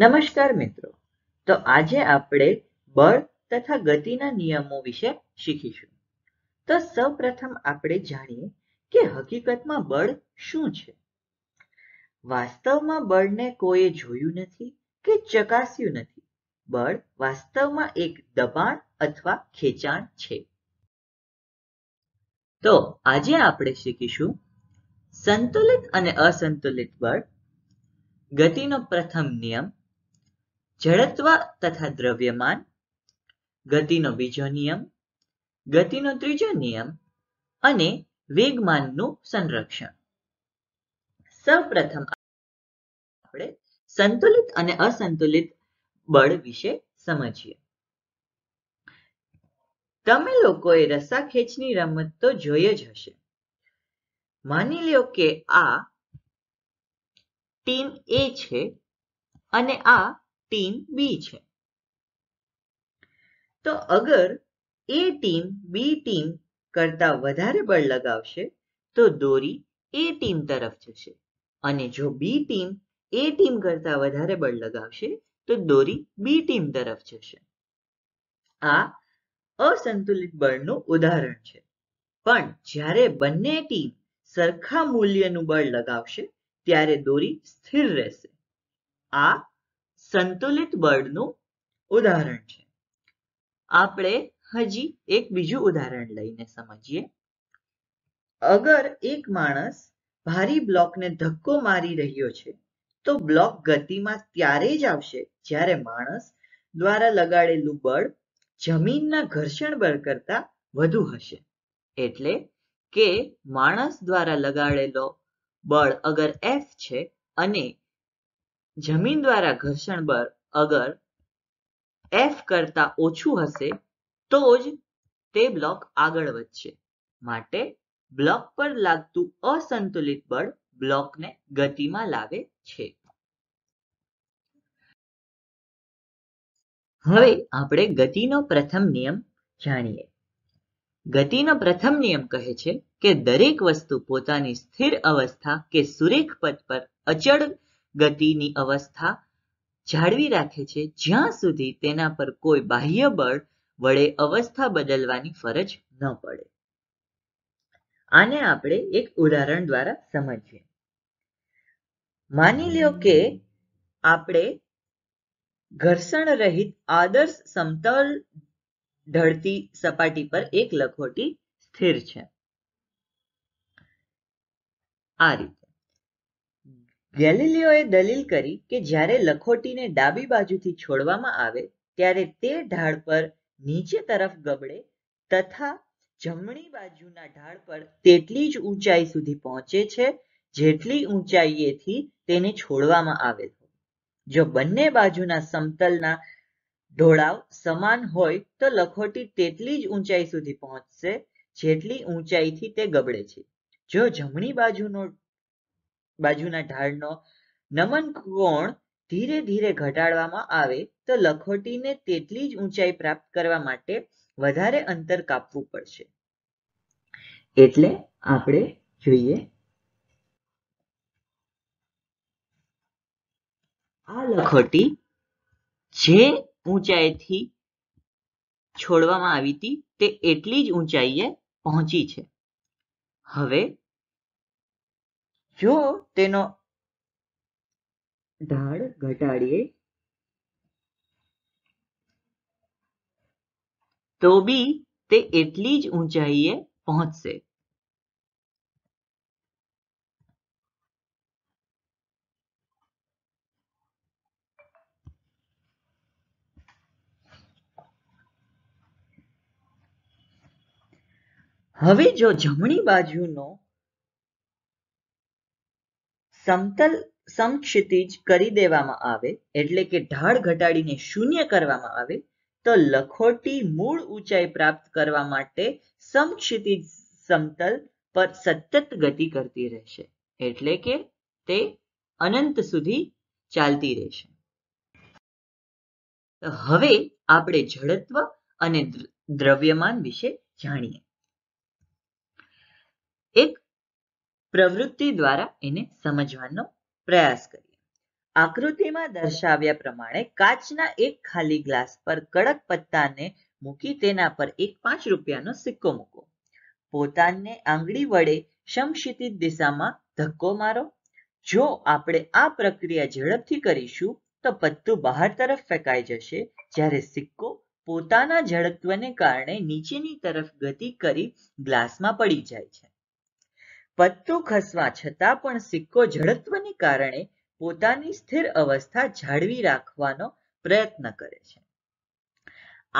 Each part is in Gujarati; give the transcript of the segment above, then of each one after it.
નમસ્કાર મિત્રો તો આજે આપણે બળ તથા ગતિના નિયમો વિશે શીખીશું તો સૌપ્રથમ આપણે જાણીએ કે હકીકતમાં બળ શું છે વાસ્તવમાં બળને કોઈએ જોયું નથી કે ચકાસ્યું નથી બળ વાસ્તવમાં એક દબાણ અથવા ખેંચાણ છે તો આજે આપણે શીખીશું સંતુલિત અને અસંતુલિત બળ ગતિનો પ્રથમ નિયમ જડત્વ તથા દ્રવ્યમાન ગતિનો બીજો નિયમ ગતિનો ત્રીજો નિયમ અને વેગમાનનું સંરક્ષણ સૌપ્રથમ આપણે સંતુલિત અને અસંતુલિત બળ વિશે સમજીએ તમે લોકોએ રસ્સા ખેંચની રમત તો જોઈ જ હશે માની લ્યો કે આ ટીમ એ છે અને આ ટીમ બી છે તો અગર એ ટીમ બી ટીમ કરતા વધારે બળ લગાવશે તો દોરી એ ટીમ તરફ જશે અને જો બી ટીમ એ ટીમ કરતા વધારે બળ લગાવશે તો દોરી બી ટીમ તરફ જશે આ અસંતુલિત બળનું ઉદાહરણ છે પણ જ્યારે બંને ટીમ સરખા મૂલ્યનું બળ લગાવશે ત્યારે દોરી સ્થિર રહેશે આ સંતુલિત બળનું ઉદાહરણ છે આપણે હજી એક બીજું ઉદાહરણ લઈને સમજીએ અગર એક માણસ ભારી બ્લોકને ધક્કો મારી રહ્યો છે તો બ્લોક ગતિમાં ત્યારે જ આવશે જ્યારે માણસ દ્વારા લગાડેલું બળ જમીનના ઘર્ષણ બળ કરતા વધુ હશે એટલે કે માણસ દ્વારા લગાડેલો બળ અગર એફ છે અને જમીન દ્વારા ઘર્ષણ બળ અગર એફ કરતા ઓછું હશે તો જ તે બ્લોક આગળ વધશે માટે બ્લોક પર લાગતું અસંતુલિત બળ બ્લોકને ગતિમાં લાવે છે હવે આપણે ગતિનો પ્રથમ નિયમ જાણીએ ગતિનો પ્રથમ નિયમ કહે છે કે દરેક વસ્તુ પોતાની સ્થિર અવસ્થા કે સુરેખ પથ પર અચળ ગતિની અવસ્થા જાળવી રાખે છે જ્યાં સુધી તેના પર કોઈ બાહ્ય બળ વડે અવસ્થા બદલવાની ફરજ ન પડે આને આપણે એક ઉદાહરણ દ્વારા સમજીએ માની લ્યો કે આપણે ઘર્ષણ રહિત આદર્શ સમતલ ઢળતી સપાટી પર એક લખોટી સ્થિર છે આ રીતે ગેલિલિયોએ દલીલ કરી કે જ્યારે લખોટીને ડાબી બાજુથી છોડવામાં આવે ત્યારે તે ઢાળ પર નીચે તરફ ગબડે તથા જમણી બાજુના ઢાળ પર તેટલી જ ઊંચાઈ સુધી પહોંચે છે જેટલી ઊંચાઈએથી તેને છોડવામાં આવે જો બંને બાજુના સમતલના ઢોળાવ સમાન હોય તો લખોટી તેટલી જ ઊંચાઈ સુધી પહોંચશે જેટલી ઊંચાઈથી તે ગબડે છે જો જમણી બાજુનો બાજુના ઢાળનો નમન કોણ ધીરે ધીરે ઘટાડવામાં આવે તો લખોટીને તેટલી જ ઊંચાઈ પ્રાપ્ત કરવા માટે વધારે અંતર કાપવું પડશે એટલે આપણે જોઈએ આ લખોટી જે ઊંચાઈથી છોડવામાં આવી હતી તે એટલી જ ઊંચાઈએ પહોંચી છે હવે જો તેનો ઢાળ ઘટાડીએ તો બી તે એટલી જ ઊંચાઈએ પહોંચશે હવે જો જમણી બાજુનો સમતલ સમક્ષિતિજ કરી દેવામાં આવે એટલે કે ઢાળ ઘટાડીને શૂન્ય કરવામાં આવે તો લખોટી મૂળ ઊંચાઈ પ્રાપ્ત કરવા માટે સમક્ષિતિજ સમતલ પર સતત ગતિ કરતી રહેશે એટલે કે તે અનંત સુધી ચાલતી રહેશે હવે આપણે જડત્વ અને દ્રવ્યમાન વિશે જાણીએ પ્રવૃત્તિ દ્વારા એને સમજવાનો પ્રયાસ કરીએ આકૃતિમાં દર્શાવ્યા પ્રમાણે કાચના એક ખાલી ગ્લાસ પર કડક પત્તાને મૂકી તેના પર એક પાંચ રૂપિયાનો સિક્કો મૂકો પોતાને આંગળી વડે સમક્ષિતિજ દિશામાં ધક્કો મારો જો આપણે આ પ્રક્રિયા ઝડપથી કરીશું તો પત્તું બહાર તરફ ફેંકાઈ જશે જ્યારે સિક્કો પોતાના જડત્વને કારણે નીચેની તરફ ગતિ કરી ગ્લાસમાં પડી જાય છે પત્તું ખસવા છતાં પણ સિક્કો જડત્વને કારણે પોતાની સ્થિર અવસ્થા જાળવી રાખવાનો પ્રયત્ન કરે છે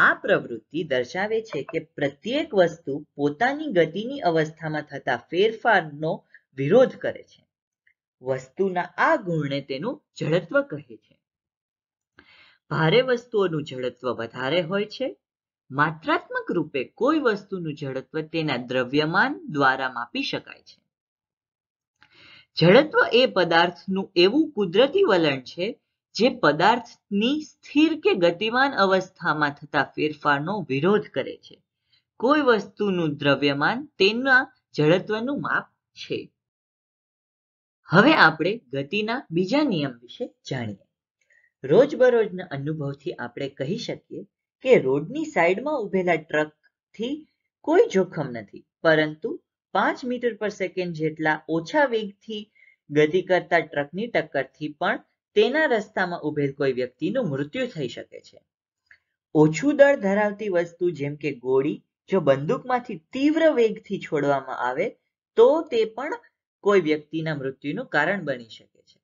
આ પ્રવૃત્તિ દર્શાવે છે કે પ્રત્યેક વસ્તુ પોતાની ગતિની અવસ્થામાં થતા ફેરફારનો વિરોધ કરે છે વસ્તુના આ ગુણને તેનું જડત્વ કહે છે ભારે વસ્તુઓનું જડત્વ વધારે હોય છે માત્રાત્મક રૂપે કોઈ વસ્તુનું જડત્વ તેના દ્રવ્યમાન દ્વારા માપી શકાય છે જડત્વ એ પદાર્થનું એવું કુદરતી વલણ છે જે પદાર્થની સ્થિર કે ગતિમાન અવસ્થામાં થતા ફેરફારનો વિરોધ કરે છે કોઈ વસ્તુનું દ્રવ્યમાન તેના જડત્વનું માપ છે હવે આપણે ગતિના બીજા નિયમ વિશે જાણીએ રોજબરોજના અનુભવથી આપણે કહી શકીએ કે રોડની સાઈડમાં ઉભેલા ટ્રકથી કોઈ જોખમ નથી પરંતુ પાંચ મીટર પર સેકન્ડ જેટલા ઓછા વેગથી ગતિ કરતા ટ્રકની ટક્કરથી પણ તેના રસ્તામાં ઉભેલ કોઈ વ્યક્તિનું મૃત્યુ થઈ શકે છે ઓછું દળ ધરાવતી વસ્તુ જેમ કે ગોળી જો બંદૂકમાંથી તીવ્ર વેગથી છોડવામાં આવે તો તે પણ કોઈ વ્યક્તિના મૃત્યુનું કારણ બની શકે છે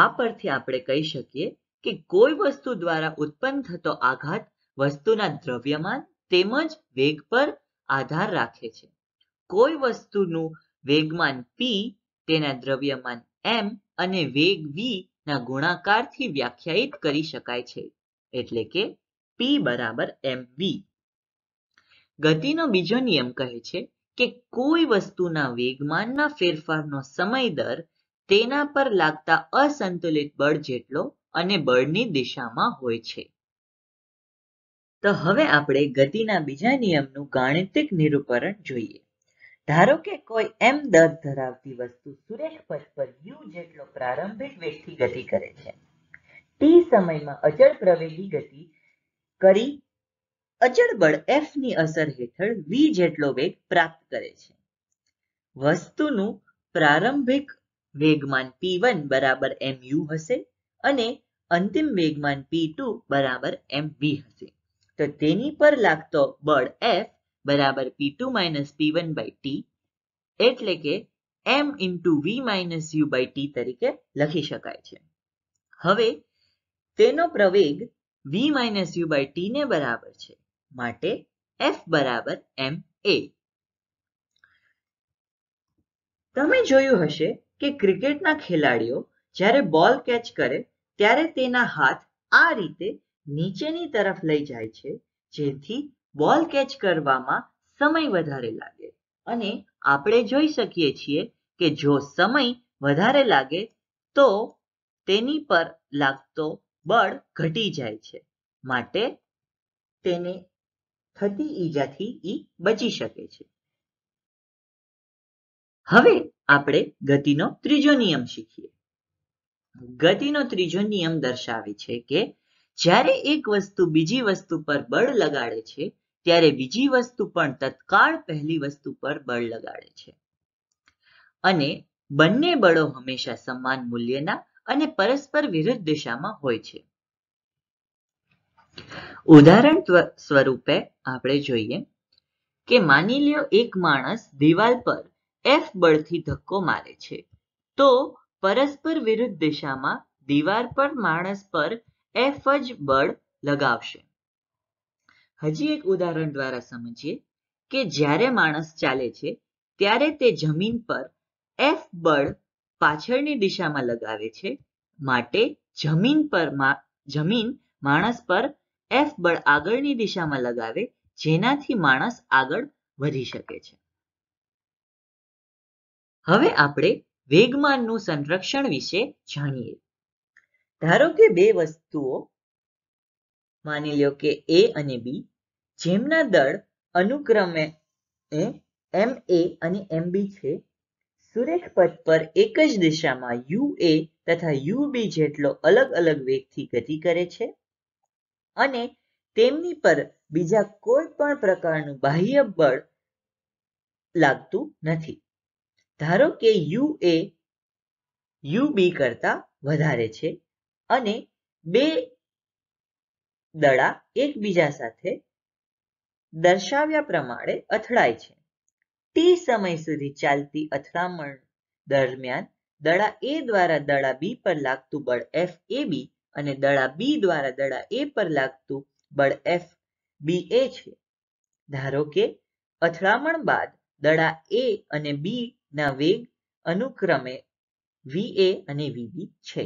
આ પરથી આપણે કહી શકીએ કે કોઈ વસ્તુ દ્વારા ઉત્પન્ન થતો આઘાત વસ્તુના દ્રવ્યમાન તેમજ વેગ પર આધાર રાખે છે કોઈ વસ્તુનું વેગમાન p તેના દ્રવ્યમાન m અને વેગ v ના ગુણાકારથી વ્યાખ્યાયિત કરી શકાય છે એટલે કે p બરાબર mv ગતિનો બીજો નિયમ કહે છે કે કોઈ વસ્તુના વેગમાનના ફેરફારનો સમય દર તેના પર લાગતા અસંતુલિત બળ જેટલો અને બળની દિશામાં હોય છે તો હવે આપણે ગતિના બીજા નિયમનું ગાણિતિક નિરૂપણ જોઈએ ધારો કે કોઈ m દર ધરાવતી વસ્તુ સુરેખ પથ પર u જેટલો પ્રારંભિક વેગથી ગતિ કરે છે t સમયમાં અચળ પ્રવેગી ગતિ કરી અચળ બળ F ની અસર હેઠળ વી જેટલો વેગ પ્રાપ્ત કરે છે વસ્તુનું પ્રારંભિક વેગમાન પી વન બરાબર mu હશે અને અંતિમ વેગમાન પી ટુ બરાબર એમ mv હશે તો તેની પર લાગતો બળ એફ બરાબર પી ટુ માઇનસ એટલે કે M into V minus U by T તરીકે લખી શકાય છે હવે તેનો પ્રવેગ V minus U by T ને બરાબર છે માટે એફ બરાબર એમ એ તમે જોયું હશે કે ક્રિકેટના ખેલાડીઓ જ્યારે બોલ કેચ કરે ત્યારે તેના હાથ આ રીતે નીચેની તરફ લઈ જાય છે જેથી બોલ કેચ કરવામાં સમય વધારે લાગે અને આપણે જોઈ શકીએ છીએ કે જો સમય વધારે લાગે તો તેની પર લાગતો બળ ઘટી જાય છે માટે તેને થતી ઈજાથી એ બચી શકે છે હવે આપણે ગતિનો ત્રીજો નિયમ શીખીએ ગતિનો ત્રીજો નિયમ દર્શાવે છે કે જ્યારે એક વસ્તુ બીજી વસ્તુ પર બળ લગાડે છે ત્યારે બીજી વસ્તુ પણ તત્કાળ પહેલી વસ્તુ પર બળ લગાડે છે અને બંને બળો હંમેશા સમાન મૂલ્યના અને પરસ્પર વિરુદ્ધ દિશામાં હોય છે ઉદાહરણ સ્વરૂપે આપણે જોઈએ કે માની લ્યો એક માણસ દિવાલ પર એફ બળથી ધક્કો મારે છે તો પરસ્પર વિરુદ્ધ દિશામાં દિવાલ પર માણસ પર એફ જ બળ લગાવશે હજી એક ઉદાહરણ દ્વારા સમજીએ કે જ્યારે માણસ ચાલે છે ત્યારે તે જમીન પર એફ બળ પાછળની દિશામાં લગાવે છે માટે જમીન પર જમીન માણસ પર એફ બળ આગળની દિશામાં લગાવે જેનાથી માણસ આગળ વધી શકે છે હવે આપણે વેગમાનનું સંરક્ષણ વિશે જાણીએ ધારો કે બે વસ્તુઓ માની લ્યો કે એ અને બી જેમના દળ અનુક્રમે એમ એ અને એમ બી છે સુરેખ પથ પર એક જ દિશામાં યુ એ તથા યુ બી જેટલો અલગ અલગ વેગથી ગતિ કરે છે અને તેમની પર બીજા કોઈ પણ પ્રકારનું બાહ્ય બળ લાગતું નથી ધારો કે યુ એ યુ બી કરતા વધારે છે અને બે દડા એકબીજા સાથે દર્શાવ્યા પ્રમાણે અથડાય છે t સમય સુધી ચાલતી અથડામણ દરમિયાન દડા A દ્વારા દડા B પર લાગતું બળ FAB અને દડા B દ્વારા દડા A પર લાગતું બળ FBA છે ધારો કે અથડામણ બાદ દડા એ અને બી ના વેગ અનુક્રમે va અને વી બી છે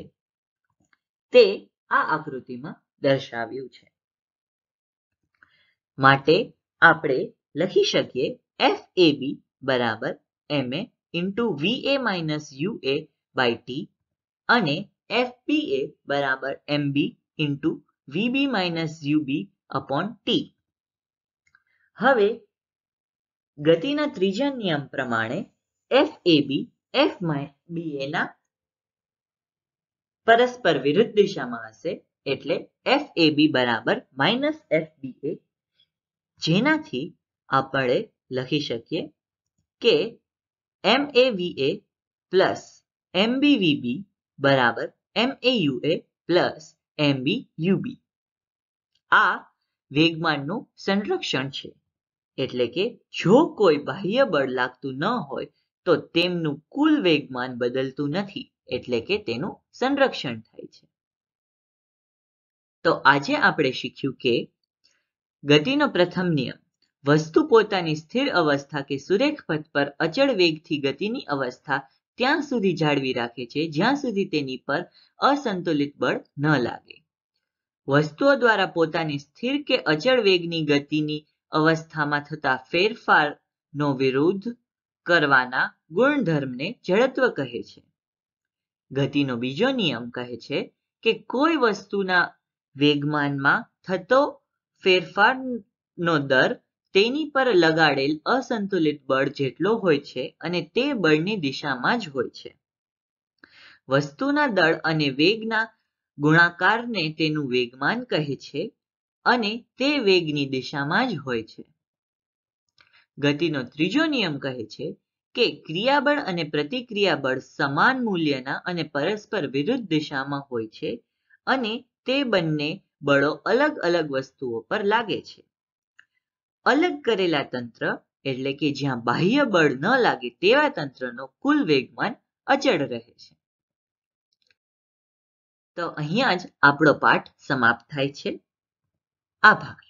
તે આ આકૃતિમાં દર્શાવ્યું છે માટે આપણે લખી શકીએ એફ એ બી બરાબર M A into V A minus U A by T અને એફ બી એ બરાબર M B into V B minus U B upon T હવે ગતિના ત્રીજા નિયમ પ્રમાણે એફ એ બી એફ બી એના પરસ્પર વિરુદ્ધ દિશામાં હશે એટલે એફ એ બી બરાબર માઇનસ એફ બી એ જેનાથી આપણે લખી શકીએ કે એમ એ વી એ પ્લસ એમ બી વી બી બરાબર M A U A plus M B U B આ વેગમાનનું સંરક્ષણ છે એટલે કે જો કોઈ બાહ્ય બળ લાગતું ન હોય તો તેમનું કુલ વેગમાન બદલતું નથી એટલે કે તેનું સંરક્ષણ થાય છે તો આજે આપણે શીખ્યું કે ગતિનો પ્રથમ નિયમ વસ્તુ પોતાની સ્થિર અવસ્થા કે સુરેખ પથ પર અચળ વેગથી ગતિની અવસ્થા ત્યાં સુધી જાળવી રાખે છે જ્યાં સુધી તેની પર અસંતુલિત બળ ન લાગે વસ્તુઓ દ્વારા પોતાની સ્થિર કે અચળ વેગની ગતિની અવસ્થામાં થતા ફેરફારનો વિરોધ કરવાના ગુણધર્મને જડત્વ કહે છે ગતિનો બીજો નિયમ કહે છે કે કોઈ વસ્તુના વેગમાનમાં થતો ફેરફારનો દર તેની પર લગાડેલ અસંતુલિત બળ જેટલો હોય છે અને તે બળની દિશામાં જ હોય છે વસ્તુના દળ અને વેગના ગુણાકારને તેનું વેગમાન કહે છે અને તે વેગની દિશામાં જ હોય છે ગતિનો ત્રીજો નિયમ કહે છે કે ક્રિયાબળ અને પ્રતિક્રિયાબળ સમાન મૂલ્યના અને પરસ્પર વિરુદ્ધ દિશામાં હોય છે અને તે બંને બળો અલગ અલગ વસ્તુઓ પર લાગે છે અલગ કરેલા તંત્ર એટલે કે જ્યાં બાહ્ય બળ ન લાગે તેવા તંત્રનો કુલ વેગમાન અચળ રહે છે તો અહીંયા જ આપણો પાઠ સમાપ્ત થાય છે આભાર